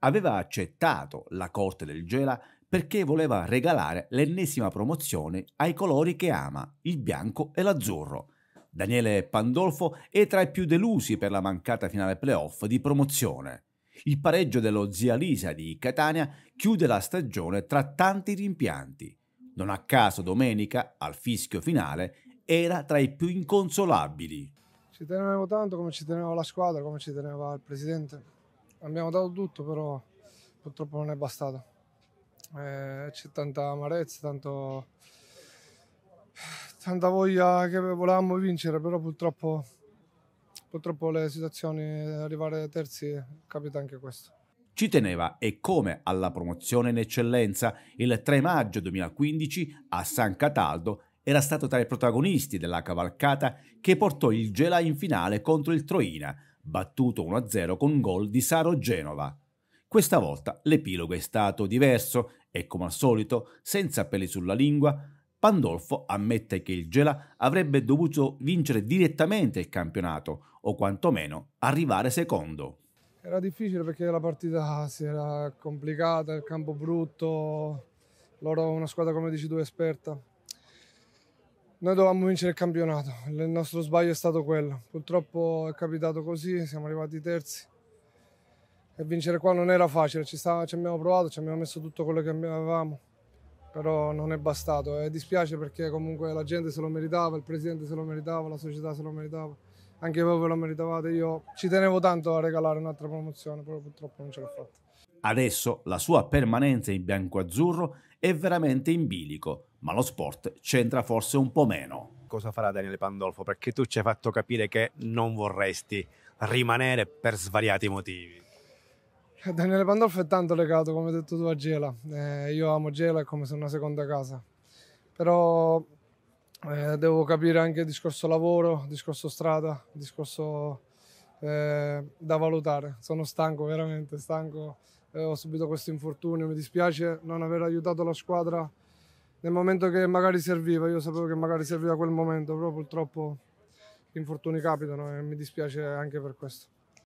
aveva accettato la corte del Gela perché voleva regalare l'ennesima promozione ai colori che ama, il bianco e l'azzurro. Daniele Pandolfo è tra i più delusi per la mancata finale playoff di promozione. Il pareggio dello Zia Lisa di Catania chiude la stagione tra tanti rimpianti. Non a caso domenica, al fischio finale, era tra i più inconsolabili. Ci tenevo tanto come ci teneva la squadra, come ci teneva il presidente abbiamo dato tutto, però purtroppo non è bastato. Eh, c'è tanta amarezza, tanto, tanta voglia che volevamo vincere, però purtroppo, purtroppo le situazioni, arrivare terzi, capita anche questo. Ci teneva e come alla promozione in eccellenza, il 3 maggio 2015 a San Cataldo era stato tra i protagonisti della cavalcata che portò il Gela in finale contro il Troina, battuto 1-0 con gol di Saro Genova. Questa volta l'epilogo è stato diverso e, come al solito, senza peli sulla lingua, Pandolfo ammette che il Gela avrebbe dovuto vincere direttamente il campionato o quantomeno arrivare secondo. Era difficile perché la partita si era complicata, il campo brutto, loro una squadra come dici tu esperta, noi dovevamo vincere il campionato, il nostro sbaglio è stato quello. Purtroppo è capitato così, siamo arrivati terzi. E vincere qua non era facile, ci, stava, ci abbiamo provato, ci abbiamo messo tutto quello che avevamo, però non è bastato. E dispiace perché comunque la gente se lo meritava, il presidente se lo meritava, la società se lo meritava, anche voi ve lo meritavate. Io ci tenevo tanto a regalare un'altra promozione, però purtroppo non ce l'ho fatta. Adesso la sua permanenza in bianco-azzurro è veramente in bilico, ma lo sport c'entra forse un po' meno. Cosa farà Daniele Pandolfo? Perché tu ci hai fatto capire che non vorresti rimanere per svariati motivi. Daniele Pandolfo è tanto legato, come hai detto tu, a Gela. Eh, io amo Gela, è come se una seconda casa. Però eh, devo capire anche il discorso lavoro, il discorso strada, il discorso eh, da valutare. Sono stanco, veramente stanco. Eh, ho subito questo infortunio, mi dispiace non aver aiutato la squadra nel momento che magari serviva. Io sapevo che magari serviva quel momento, però purtroppo gli infortuni capitano e mi dispiace anche per questo.